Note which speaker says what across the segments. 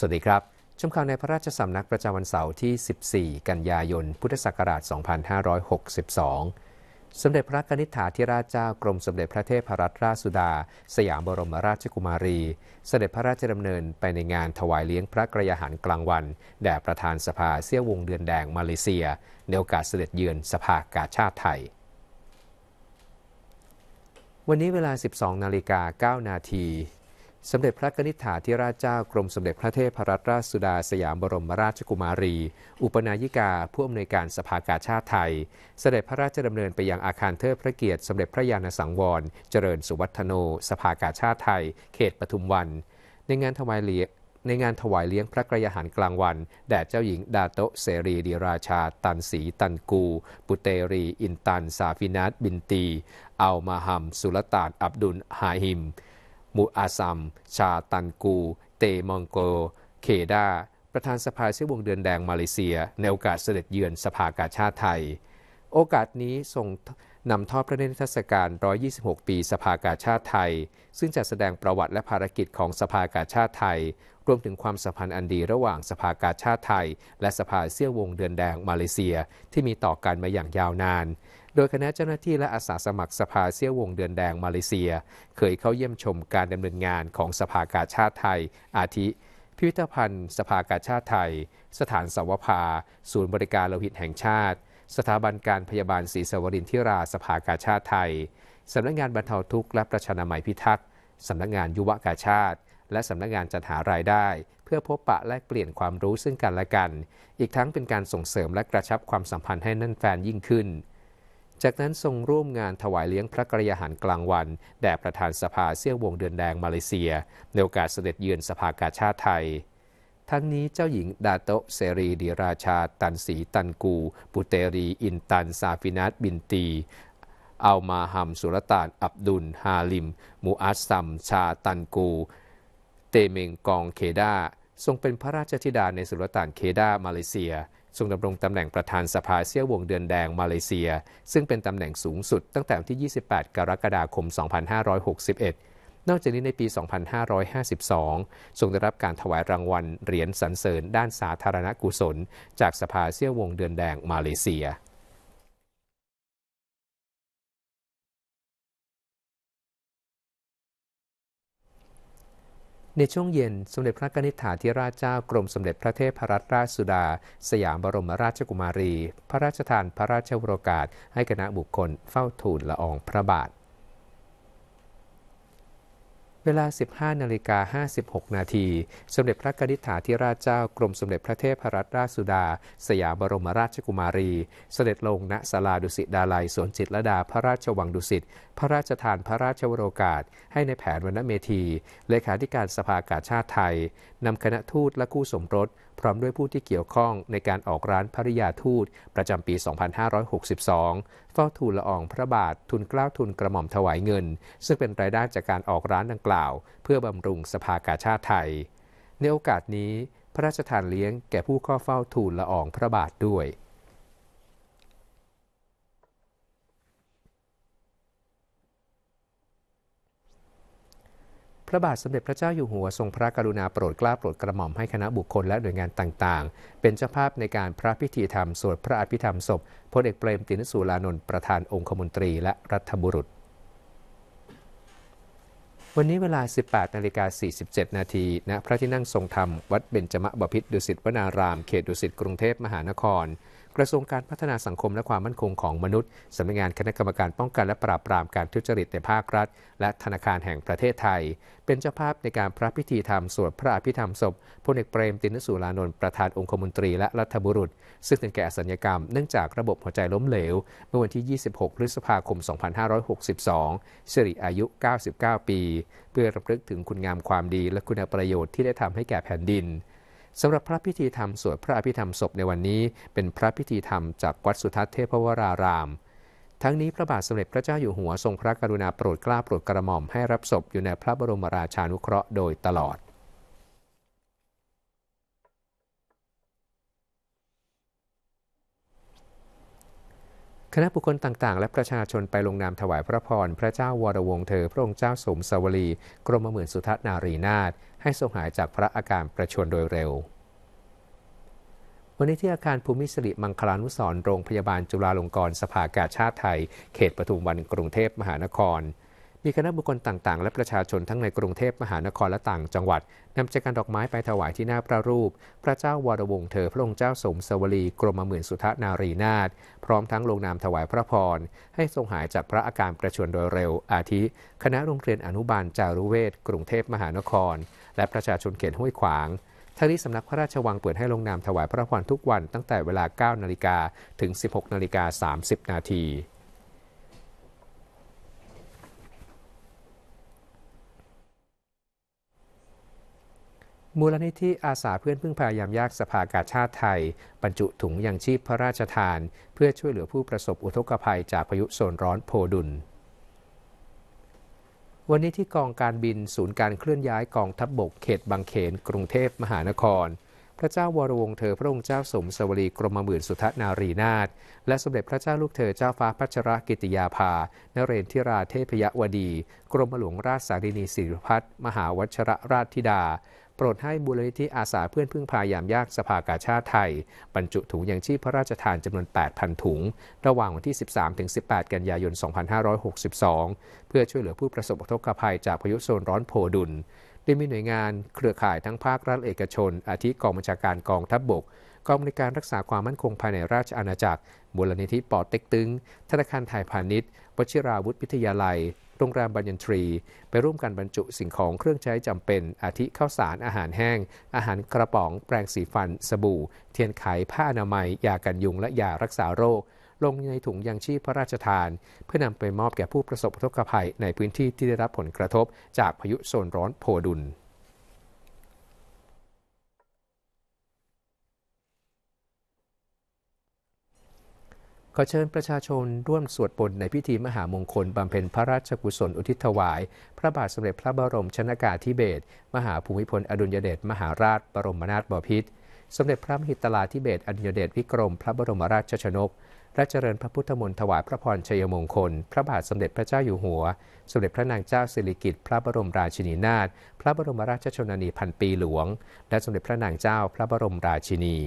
Speaker 1: สวัสดีครับ ชมข่าวในพระราชสำนักประจำวันเสาร์ที่ 14 กันยายน พุทธศักราช 2562 สมเด็จพระนิธิาธิราชเจ้ากรมสมเด็จพระเทพรัตนราชสุดา สยามบรมราชกุมารีสเสด็จพระราชดำเนินไปในงานถวายเลี้ยงพระกระยาหารกลางวัน แด่ประธานสภาเสี้ยวงเดือนแดงมาเลเซีย ในโอกาสเสด็จเยือนสภากาชาติไทย วันนี้เวลา 12 นาฬิกา 9 นาทีสมเด็จพระกนิษฐาธิราชเจ้ากรมสมเด็จพระเทพรัตนราชสุดาสยามบรมราชกุมารี อุปนายิกาผู้อำนวยการสภากาชาติไทย เสด็จพระราชดำเนินไปยังอาคารเทิดพระเกียรติ สมเด็จพระยาณสังวร เจริญสุวัฒโน สภากาชาติไทย เขตปทุมวัน ในงานถวายเลี้ยงในงานถวายเลี้ยงพระกรยาหารกลางวันแด่เจ้าหญิง ดาโตเสรีดีราชาตันสี ตันกูปุเตรี อินตันซาฟินัตบินตีอัลมาฮัมสุลต่านอับดุลฮาฮิมมูอาซัม ชาตันกู เตมองโกเคดา ประธานสภาเสื้อวงเดือนแดงมาเลเซีย ในโอกาสเสด็จเยือนสภากาชาติไทย โอกาสนี้ทรงนำทอดพระเนตรทศกาล126 ปีสภากาชาติไทย ซึ่งจะแสดงประวัติและภารกิจของสภากาชาติไทย รวมถึงความสัมพันธ์อันดีระหว่างสภากาชาติไทย และสภาเสี่ยววงเดือนแดงมาเลเซียที่มีต่อกันมาอย่างยาวนาน โดยคณะเจ้าหน้าที่และอาสาสมัครสภาเสี่ยววงเดือนแดงมาเลเซีย เคยเข้าเยี่ยมชมการดำเนินงานของสภากาชาติไทย อาทิ พิพิธภัณฑ์ สภากาชาติไทย สถานสวภาศูนย์บริการโลหิตแห่งชาติสถาบันการพยาบาลศรีสวรินทิราสภากาชาติไทยสำนักงานบรรเทาทุกข์และประชานามัยพิทักษ์สำนักงานยุวกาชาติและสำนักงานจัดหารายได้ เพื่อพบปะและเปลี่ยนความรู้ซึ่งกันและกัน อีกทั้งเป็นการส่งเสริมและกระชับความสัมพันธ์ให้นั่นแฟนยิ่งขึ้น จากนั้นทรงร่วมงานถวายเลี้ยงพระกรยาหารกลางวันแด่ประธานสภาเสี่ยววงเดือนแดงมาเลเซียในโอกาสเสด็จเยือนสภากาชาติไทยทั้งนี้เจ้าหญิงดาโตเซรีดีราชา ตันสี ตันกู ปุเตรี อินตันซาฟินัสบินตี เอามาหัมสุลต่านอับดุล ฮาลิม มูอัสซัม ชาตันกู เตเมง กองเคดาทรงเป็นพระราชธิดาในสุลต่านเคดามาเลเซีย ทรงดำรงตำแหน่งประธานสภาเสี้ยววงเดือนแดงมาเลเซีย ซึ่งเป็นตำแหน่งสูงสุดตั้งแต่วันที่ 28 กรกฎาคม 2561นอกจากนี้ในปี 2552 ทรงได้รับการถวายรางวัล เหรียญสรรเสริญด้านสาธารณกุศล จากสภาเซี่ยววงเดือนแดง มาเลเซีย ในช่วงเย็นสมเด็จพระนิธิฐาธิราชเจ้ากรมสมเด็จพระเทพรัตนราชสุดา สยามบรมราชกุมารี พระราชทาน พระราชวอรกาสให้คณะบุคคลเฝ้าทูลละอองพระบาทเวลา 15นาฬิกา 56 นาที สมเด็จพระกนิษฐาธิราชเจ้า กรมสมเด็จพระเทพรัตนราชสุดา สยามบรมราชกุมารี เสด็จลงณศาลาดุสิตดาลัย สวนจิตรดาพระราชวังดุสิต พระราชทานพระราชวโรกาส ให้ในแผนวรรณเมธี เลขาธิการสภากาชาติไทย นำคณะทูตและคู่สมรส พร้อมด้วยผู้ที่เกี่ยวข้องในการออกร้านภริยาทูตประจำปี 2562 เฝ้าทูลละอองพระบาททุนกล้าวทุนกระหม่อมถวายเงิน ซึ่งเป็นรายได้จากการออกร้านดังกล่าวาวเพื่อบำรุงสภากาชาติไทย ในโอกาสนี้พระราชทานเลี้ยงแก่ผู้ข้อเฝ้าทูลละอองพระบาทด้วย พระบาทสมเด็จพระเจ้าอยู่หัวทรงพระกรุณาโปรดเกล้าโปรดกระหม่อมให้คณะบุคคลและหน่วยงานต่าง ๆ เป็นเจ้าภาพในการพระพิธีธรรมสวดพระอภิธรรมศพพลเอกเปรมตินสุรานนท์ประธานองคมนตรีและรัฐบุรุษวันนี้เวลา 18นาฬิกา47นาทีณพระที่นั่งทรงธรรม วัดเบญจมบพิตรดุสิตวนารามเขตดุสิตกรุงเทพมหานครกระทรวงการพัฒนาสังคมและความมั่นคงของมนุษย์ สำนักงานคณะกรรมการป้องกันและปราบปรามการทุจริตในภาครัฐ และธนาคารแห่งประเทศไทย เป็นเจ้าภาพในการพระพิธีธรรมสวดพระอภิธรรมศพพลเอกเปรมตินสุรานนท์ประธานองคมนตรีและรัฐบุรุษซึ่งเป็นแก่สัญญกรรมเนื่องจากระบบหัวใจล้มเหลว เมื่อวันที่ 26 พฤษภาคม 2562สิริอายุ 99 ปี เพื่อรำลึกถึงคุณงามความดีและคุณประโยชน์ที่ได้ทำให้แก่แผ่นดินสำหรับพระพิธีธรรมสวดพระอภิธรรมศพในวันนี้ เป็นพระพิธีธรรมจากวัดสุทัศน์เทพวราราม ทั้งนี้พระบาทสมเด็จพระเจ้าอยู่หัวทรงพระกรุณาโปรดเกล้าโปรดกระหม่อมให้รับศพอยู่ในพระบรมราชานุเคราะห์โดยตลอดคณะบุคคลต่างๆ และประชาชนไปลงนามถวายพระพรพระเจ้าวรวงเธอ พระองค์เจ้าสมสวรีกรมหมื่นสุทศนารีนาถให้ทรงหายจากพระอาการประชวรโดยเร็ววันนี้ที่อาคารภูมิสิริมังคลานุสรโรงพยาบาลจุฬาลงกรณ์สภากาชาติไทย เขตปทุมวันกรุงเทพมหานครมีคณะบุคคลต่าง ๆ และประชาชนทั้งในกรุงเทพมหานครและต่างจังหวัดนำแจกันดอกไม้ไปถวายที่หน้าพระรูป พระเจ้าวรวงเธอพระองค์เจ้าสมสวรีกรมหมื่นสุทนารีนาถพร้อมทั้งลงนามถวายพระพร ให้ทรงหายจากพระอาการประชวนโดยเร็ว อาทิ คณะโรงเรียนอนุบาลจารุเวศกรุงเทพมหานคร และประชาชนเขตห้วยขวางทั้งนี้สำนักพระราชวังเปิดให้ลงนามถวายพระพรทุกวันตั้งแต่เวลา9นาฬิกาถึง16นาฬิกา30นาทีมูลนิธิอาสาเพื่อนพึ่งพายามยากสภากาชาติไทยบรรจุถุง ยังชีพพระราชทาน เพื่อช่วยเหลือผู้ประสบอุทกภัยจากพายุโซนร้อนโพดุลวันนี้ที่กองการบินศูนย์การเคลื่อนย้ายกองทัพบบกเขตบางเขน กรุงเทพมหานคร พระเจ้าวรวงเธอพระองค์เจ้าสมสวรีกรมหมื่นสุทนารีนาถและสมเด็จพระเจ้าลูกเธอเจ้าฟ้าพัชรกิติยาภานเรนทิราเทพยวดี กรมหลวงราชสารินีสิริพัฒมหาวัชรราชธิดาโปรดให้บุรณิธิอาสาเพื่อนพึ่งพายามยากสภากาชาติไทยบรรจุถุงยังชีพพระราชทานจำนวน 8,000 ถุง ระหว่างวันที่ 13-18 กันยายน 2562 เพื่อช่วยเหลือผู้ประสบอุทกภัยจากพายุโซนร้อนโพดุลได้มีหน่วยงานเครือข่ายทั้งภาครัฐเอกชน อาทิกองบัญชาการกองทัพบบกกองบริการรักษาความมั่นคงภายในราชอาณาจักรบุรณิธิปอเต็กตึงธนาคารไทยพาณิชย์วชิราวุธวิทยาลัยโรงแรมบัญญันทรี ไปร่วมกันบรรจุสิ่งของเครื่องใช้จำเป็น อาทิข้าวสารอาหารแห้ง อาหารกระป๋อง แปรงสีฟัน สบู่ เทียนไข ผ้าอนามัย ยากันยุงและยารักษาโรค ลงในถุงยังชีพพระราชทาน เพื่อนำไปมอบแก่ผู้ประสบุกภัยในพื้นที่ที่ได้รับผลกระทบ จากพายุโซนร้อนโพดุลขอเชิญประชาชนร่วมสวดบนในพิธีมหามงคลบำเพ็ญพระราชกุศลอุทิศถวายพระบาทสมเด็จพระบรมชนากาธิเบศมหาภูมิพลอดุลยเดชมหาราช บรมนาถบพิตรสมเด็จพระมหิตลาธิเบศอดุลยเดชวิกรมพระบรมราชชนก และเจริญพระพุทธมนต์ถวายพระพรชัยมงคลพระบาทสมเด็จพระเจ้าอยู่หัว สมเด็จพระนางเจ้าสิริกิติ์พระบรมราชินีนาถพระบรมราชชนนีพันปีหลวง และสมเด็จพระนางเจ้าพระบรมราชินี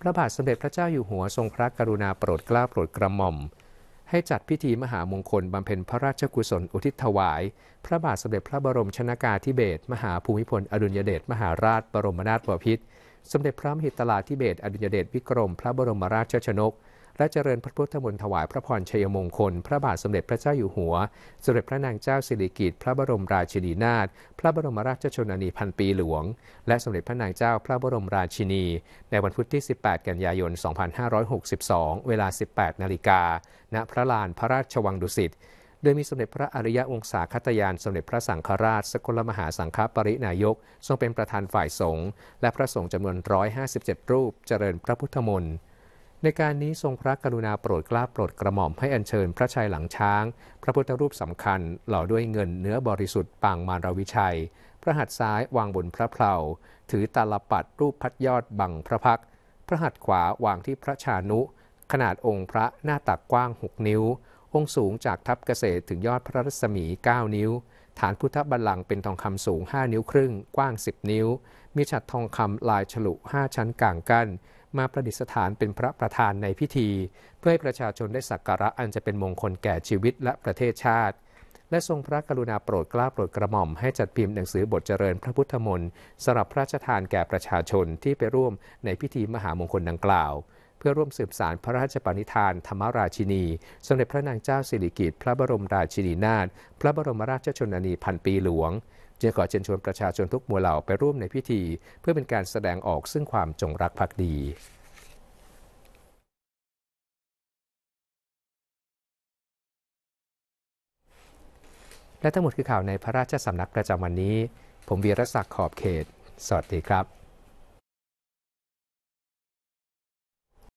Speaker 1: พระบาทสมเด็จพระเจ้าอยู่หัวทรงพระกรุณาโปรดเกล้าโปรดกระหม่อม ให้จัดพิธีมหามงคลบำเพ็ญพระราชกุศลอุทิศถวาย พระบาทสมเด็จพระบรมชนากาธิเบศมหาภูมิพลอดุลยเดชมหาราชบรมนาถบพิตรสมเด็จพระมหิตลาธิเบศอดุลยเดชวิกรม พระบรมราชชนกและเจริญพระพุทธมนต์ถวายพระพรชัยมงคลพระบาทสมเด็จพระเจ้าอยู่หัว สมเด็จพระนางเจ้าสิริกิติ์พระบรมราชินีนาถพระบรมราชชนนีพันปีหลวง และสมเด็จพระนางเจ้าพระบรมราชินี ในวันพุธที่ 18 กันยายน2562 เวลา 18นาฬิกาณพระลานพระราชวังดุสิตโดยมีสมเด็จพระอริยะองศาคตยานสมเด็จพระสังฆราช สกลมหาสังฆปรินายก ทรงเป็นประธานฝ่ายสงฆ์และพระสงฆ์จำนวน 157 รูปเจริญพระพุทธมนต์ในการนี้ทรงพระกรุณาโปรดกล้าโปรดกระหม่อม ให้อัญเชิญพระชัยหลังช้าง พระพุทธรูปสำคัญหล่อด้วยเงินเนื้อบริสุทธิ์ปางมารวิชัย พระหัตถ์ซ้ายวางบนพระเพลาถือตาลปัดรูปพัดยอดบังพระพัก พระหัตถ์ขวาวางที่พระชานุ ขนาดองค์พระหน้าตักกว้างหกนิ้ว องค์สูงจากทัพเกษตรถึงยอดพระรัศมี9นิ้วฐานพุทธบัลลังก์เป็นทองคำสูง5นิ้วครึ่งกว้าง10นิ้วมีฉัดทองคำลายฉลุ5ชั้นกลางกั้นมาประดิษฐานเป็นพระประธานในพิธี เพื่อให้ประชาชนได้สักการะอันจะเป็นมงคลแก่ชีวิตและประเทศชาติ และทรงพระกรุณาโปรดกล้าโปรดกระหม่อมให้จัดพิมพ์หนังสือบทเจริญพระพุทธมนต์สำหรับพระราชทานแก่ประชาชนที่ไปร่วมในพิธีมหามงคลดังกล่าว เพื่อร่วมสืบสารพระราชปณิธานธรรมราชินี สมเด็จพระนางเจ้าสิริกิติ์พระบรมราชินีนาถพระบรมราชชนนีพันปีหลวงจึงขอเชิญชวนประชาชนทุกหมู่เหล่าไปร่วมในพิธีเพื่อเป็นการแสดงออกซึ่งความจงรักภักดี และทั้งหมดคือข่าวในพระราชสำนักประจำวันนี้ ผมวีรศักดิ์ขอบเขต สวัสดีครับ